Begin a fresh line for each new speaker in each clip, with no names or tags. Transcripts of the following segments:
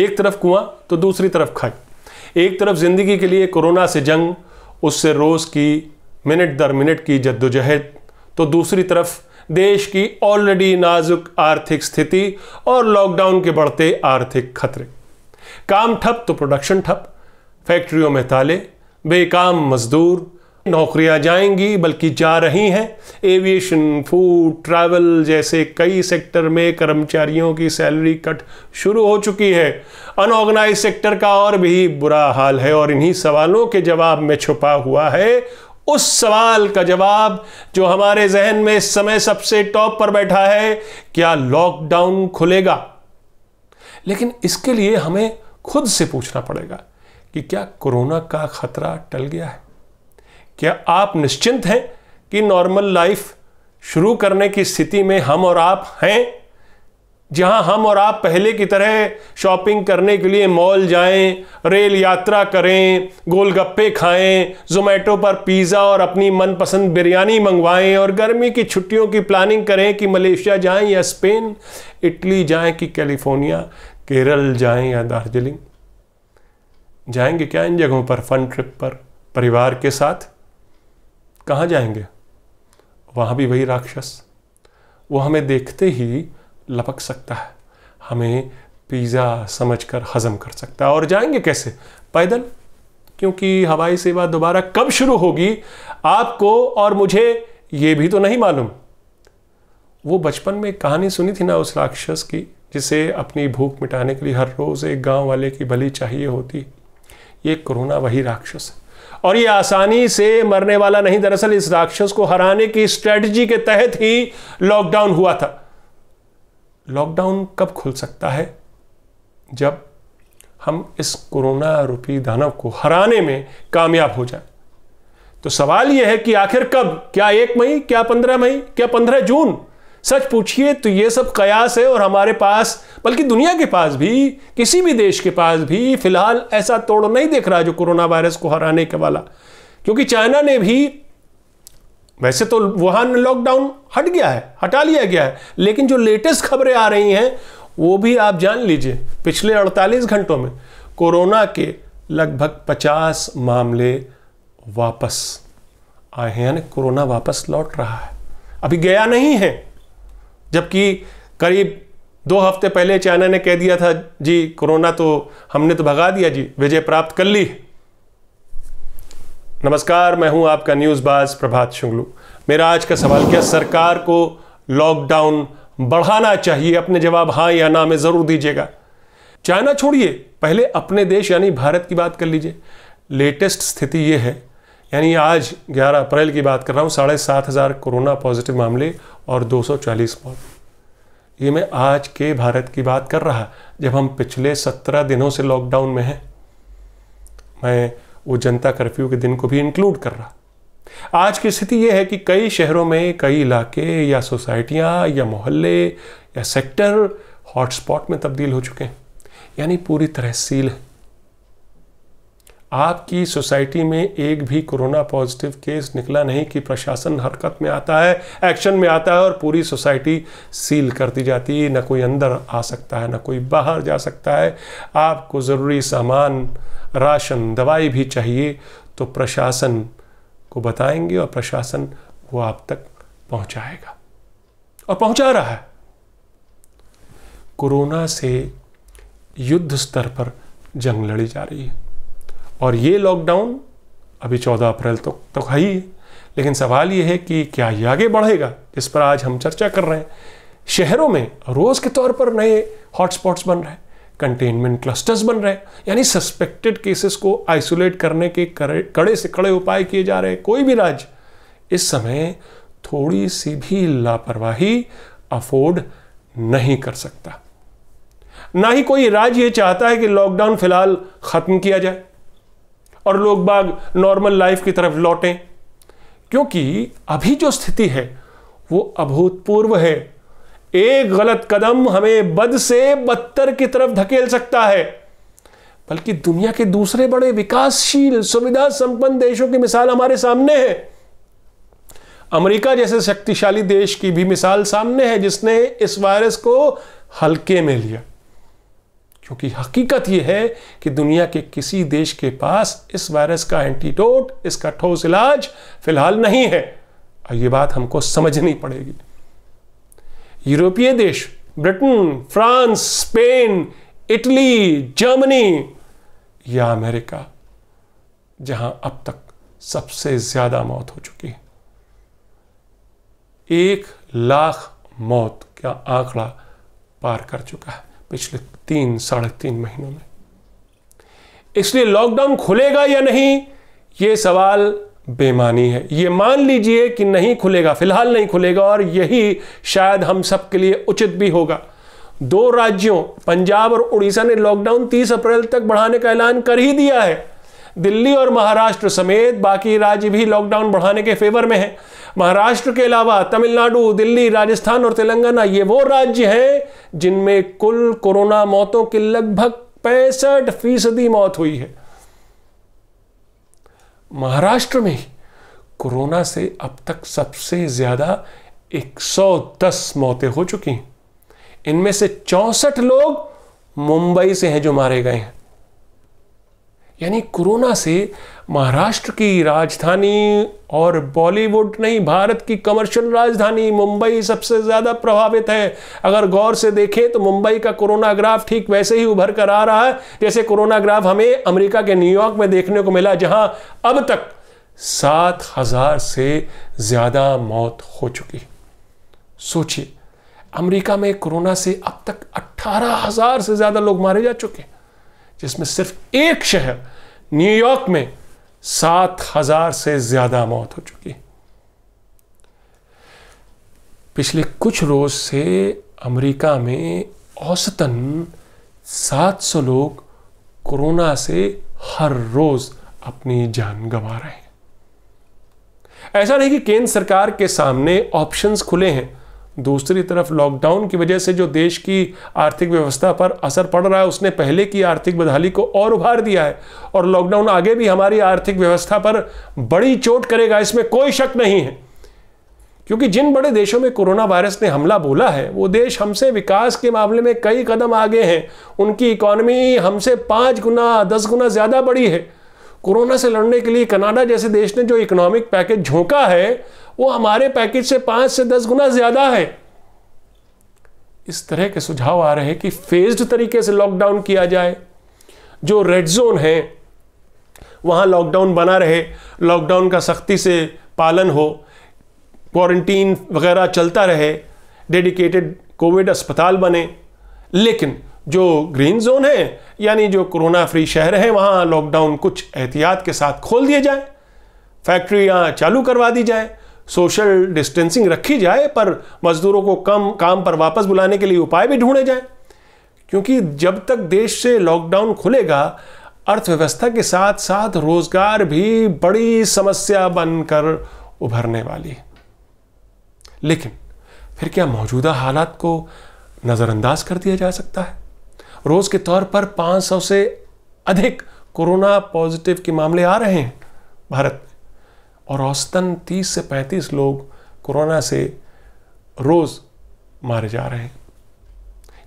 एक तरफ कुआं तो दूसरी तरफ खट एक तरफ जिंदगी के लिए कोरोना से जंग उससे रोज़ की मिनट दर मिनट की जद्दोजहद तो दूसरी तरफ देश की ऑलरेडी नाजुक आर्थिक स्थिति और लॉकडाउन के बढ़ते आर्थिक खतरे काम ठप तो प्रोडक्शन ठप फैक्ट्रियों में ताले बेकाम मजदूर नौकरियां जाएंगी बल्कि जा रही हैं एविएशन फूड ट्रैवल जैसे कई सेक्टर में कर्मचारियों की सैलरी कट शुरू हो चुकी है अनऑर्गेनाइज सेक्टर का और भी बुरा हाल है और इन्हीं सवालों के जवाब में छुपा हुआ है उस सवाल का जवाब जो हमारे जहन में इस समय सबसे टॉप पर बैठा है क्या लॉकडाउन खुलेगा लेकिन इसके लिए हमें खुद से पूछना पड़ेगा कि क्या कोरोना का खतरा टल गया है क्या आप निश्चिंत हैं कि नॉर्मल लाइफ शुरू करने की स्थिति में हम और आप हैं जहां हम और आप पहले की तरह शॉपिंग करने के लिए मॉल जाएं, रेल यात्रा करें गोलगप्पे खाएं, जोमेटो पर पिज़्ज़ा और अपनी मनपसंद बिरयानी मंगवाएं और गर्मी की छुट्टियों की प्लानिंग करें कि मलेशिया जाएं या स्पेन इटली जाएं कि कैलिफोर्निया केरल जाएं या दार्जिलिंग जाएंगे क्या इन जगहों पर फन ट्रिप पर परिवार के साथ कहाँ जाएंगे वहाँ भी वही राक्षस वो हमें देखते ही लपक सकता है हमें पिज़्ज़ा समझकर हज़म कर सकता है और जाएंगे कैसे पैदल क्योंकि हवाई सेवा दोबारा कब शुरू होगी आपको और मुझे ये भी तो नहीं मालूम वो बचपन में कहानी सुनी थी ना उस राक्षस की जिसे अपनी भूख मिटाने के लिए हर रोज़ एक गांव वाले की भली चाहिए होती ये कोरोना वही राक्षस है और ये आसानी से मरने वाला नहीं दरअसल इस राक्षस को हराने की स्ट्रेटजी के तहत ही लॉकडाउन हुआ था लॉकडाउन कब खुल सकता है जब हम इस कोरोना रूपी दानव को हराने में कामयाब हो जाए तो सवाल यह है कि आखिर कब क्या एक मई क्या पंद्रह मई क्या पंद्रह जून सच पूछिए तो ये सब कयास है और हमारे पास बल्कि दुनिया के पास भी किसी भी देश के पास भी फिलहाल ऐसा तोड़ नहीं देख रहा जो कोरोना वायरस को हराने के वाला क्योंकि चाइना ने भी वैसे तो वुहान लॉकडाउन हट गया है हटा लिया गया है लेकिन जो लेटेस्ट खबरें आ रही हैं वो भी आप जान लीजिए पिछले 48 घंटों में कोरोना के लगभग 50 मामले वापस आए हैं यानी कोरोना वापस लौट रहा है अभी गया नहीं है जबकि करीब दो हफ्ते पहले चाइना ने कह दिया था जी कोरोना तो हमने तो भगा दिया जी विजय प्राप्त कर ली नमस्कार मैं हूं आपका न्यूज़ बाज प्रभात शुंगलू मेरा आज का सवाल क्या सरकार को लॉकडाउन बढ़ाना चाहिए अपने जवाब हाँ या ना में ज़रूर दीजिएगा चाइना छोड़िए पहले अपने देश यानी भारत की बात कर लीजिए लेटेस्ट स्थिति यह है यानी आज 11 अप्रैल की बात कर रहा हूँ साढ़े सात हज़ार कोरोना पॉजिटिव मामले और 240 मौत ये मैं आज के भारत की बात कर रहा जब हम पिछले सत्रह दिनों से लॉकडाउन में हैं मैं वो जनता कर्फ्यू के दिन को भी इंक्लूड कर रहा आज की स्थिति यह है कि कई शहरों में कई इलाके या सोसाइटियाँ या मोहल्ले या सेक्टर हॉटस्पॉट में तब्दील हो चुके हैं यानी पूरी तरह सील है आपकी सोसाइटी में एक भी कोरोना पॉजिटिव केस निकला नहीं कि प्रशासन हरकत में आता है एक्शन में आता है और पूरी सोसाइटी सील कर दी जाती है ना कोई अंदर आ सकता है ना कोई बाहर जा सकता है आपको ज़रूरी सामान राशन दवाई भी चाहिए तो प्रशासन को बताएंगे और प्रशासन वो आप तक पहुंचाएगा और पहुंचा रहा है कोरोना से युद्ध स्तर पर जंग लड़ी जा रही है और ये लॉकडाउन अभी 14 अप्रैल तक तो, तो है ही लेकिन सवाल ये है कि क्या ये आगे बढ़ेगा जिस पर आज हम चर्चा कर रहे हैं शहरों में रोज़ के तौर पर नए हॉटस्पॉट्स बन रहे हैं कंटेनमेंट क्लस्टर्स बन रहे हैं यानी सस्पेक्टेड केसेस को आइसोलेट करने के कड़े से कड़े उपाय किए जा रहे हैं कोई भी राज्य इस समय थोड़ी सी भी लापरवाही अफोर्ड नहीं कर सकता ना ही कोई राज्य ये चाहता है कि लॉकडाउन फिलहाल ख़त्म किया जाए और लोग बाग नॉर्मल लाइफ की तरफ लौटें क्योंकि अभी जो स्थिति है वो अभूतपूर्व है एक गलत कदम हमें बद से बदतर की तरफ धकेल सकता है बल्कि दुनिया के दूसरे बड़े विकासशील सुविधा संपन्न देशों की मिसाल हमारे सामने है अमेरिका जैसे शक्तिशाली देश की भी मिसाल सामने है जिसने इस वायरस को हल्के में लिया क्योंकि हकीकत यह है कि दुनिया के किसी देश के पास इस वायरस का एंटीडोट इसका ठोस इलाज फिलहाल नहीं है और ये बात हमको समझनी पड़ेगी यूरोपीय देश Britain France Spain Italy Germany या अमेरिका जहां अब तक सबसे ज्यादा मौत हो चुकी है एक लाख मौत का आंकड़ा पार कर चुका है पिछले तीन साढ़े तीन महीनों में इसलिए लॉकडाउन खुलेगा या नहीं ये सवाल बेमानी है ये मान लीजिए कि नहीं खुलेगा फिलहाल नहीं खुलेगा और यही शायद हम सब के लिए उचित भी होगा दो राज्यों पंजाब और उड़ीसा ने लॉकडाउन 30 अप्रैल तक बढ़ाने का ऐलान कर ही दिया है दिल्ली और महाराष्ट्र समेत बाकी राज्य भी लॉकडाउन बढ़ाने के फेवर में हैं महाराष्ट्र के अलावा तमिलनाडु दिल्ली राजस्थान और तेलंगाना ये वो राज्य हैं जिनमें कुल कोरोना मौतों की लगभग पैंसठ फीसदी मौत हुई है महाराष्ट्र में कोरोना से अब तक सबसे ज़्यादा 110 मौतें हो चुकी हैं इनमें से चौंसठ लोग मुंबई से हैं जो मारे गए हैं यानी कोरोना से महाराष्ट्र की राजधानी और बॉलीवुड नहीं भारत की कमर्शियल राजधानी मुंबई सबसे ज़्यादा प्रभावित है अगर गौर से देखें तो मुंबई का कोरोना ग्राफ ठीक वैसे ही उभर कर आ रहा है जैसे कोरोना ग्राफ हमें अमेरिका के न्यूयॉर्क में देखने को मिला जहां अब तक सात हज़ार से ज़्यादा मौत हो चुकी सोचिए अमेरिका में कोरोना से अब तक अट्ठारह हज़ार से ज़्यादा लोग मारे जा चुके हैं जिसमें सिर्फ एक शहर न्यूयॉर्क में सात हजार से ज्यादा मौत हो चुकी पिछले कुछ रोज से अमेरिका में औसतन 700 लोग कोरोना से हर रोज अपनी जान गंवा रहे हैं ऐसा नहीं कि केंद्र सरकार के सामने ऑप्शंस खुले हैं दूसरी तरफ लॉकडाउन की वजह से जो देश की आर्थिक व्यवस्था पर असर पड़ रहा है उसने पहले की आर्थिक बदहाली को और उभार दिया है और लॉकडाउन आगे भी हमारी आर्थिक व्यवस्था पर बड़ी चोट करेगा इसमें कोई शक नहीं है क्योंकि जिन बड़े देशों में कोरोना वायरस ने हमला बोला है वो देश हमसे विकास के मामले में कई कदम आगे हैं उनकी इकॉनमी हमसे पाँच गुना दस गुना ज़्यादा बड़ी है कोरोना से लड़ने के लिए कनाडा जैसे देश ने जो इकोनॉमिक पैकेज झोंका है वो हमारे पैकेज से पाँच से दस गुना ज़्यादा है इस तरह के सुझाव आ रहे हैं कि फेज्ड तरीके से लॉकडाउन किया जाए जो रेड जोन है वहाँ लॉकडाउन बना रहे लॉकडाउन का सख्ती से पालन हो क्वारंटीन वगैरह चलता रहे डेडिकेटेड कोविड अस्पताल बने लेकिन जो ग्रीन जोन है यानी जो कोरोना फ्री शहर हैं वहाँ लॉकडाउन कुछ एहतियात के साथ खोल दिए जाए फैक्ट्रियाँ चालू करवा दी जाए सोशल डिस्टेंसिंग रखी जाए पर मजदूरों को कम काम पर वापस बुलाने के लिए उपाय भी ढूंढे जाए क्योंकि जब तक देश से लॉकडाउन खुलेगा अर्थव्यवस्था के साथ साथ रोजगार भी बड़ी समस्या बनकर उभरने वाली लेकिन फिर क्या मौजूदा हालात को नज़रअंदाज कर दिया जा सकता है रोज़ के तौर पर 500 से अधिक कोरोना पॉजिटिव के मामले आ रहे हैं भारत में और औसतन 30 से 35 लोग कोरोना से रोज़ मारे जा रहे हैं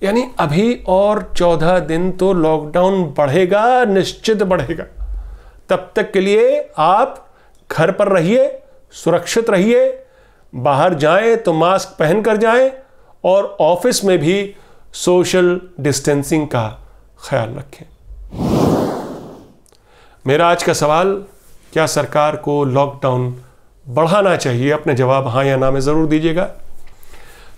यानी अभी और 14 दिन तो लॉकडाउन बढ़ेगा निश्चित बढ़ेगा तब तक के लिए आप घर पर रहिए सुरक्षित रहिए बाहर जाएं तो मास्क पहन कर जाएं और ऑफिस में भी सोशल डिस्टेंसिंग का ख्याल रखें मेरा आज का सवाल क्या सरकार को लॉकडाउन बढ़ाना चाहिए अपने जवाब हाँ या ना में ज़रूर दीजिएगा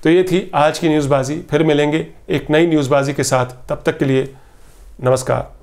तो ये थी आज की न्यूज़बाजी फिर मिलेंगे एक नई न्यूज़बाजी के साथ तब तक के लिए नमस्कार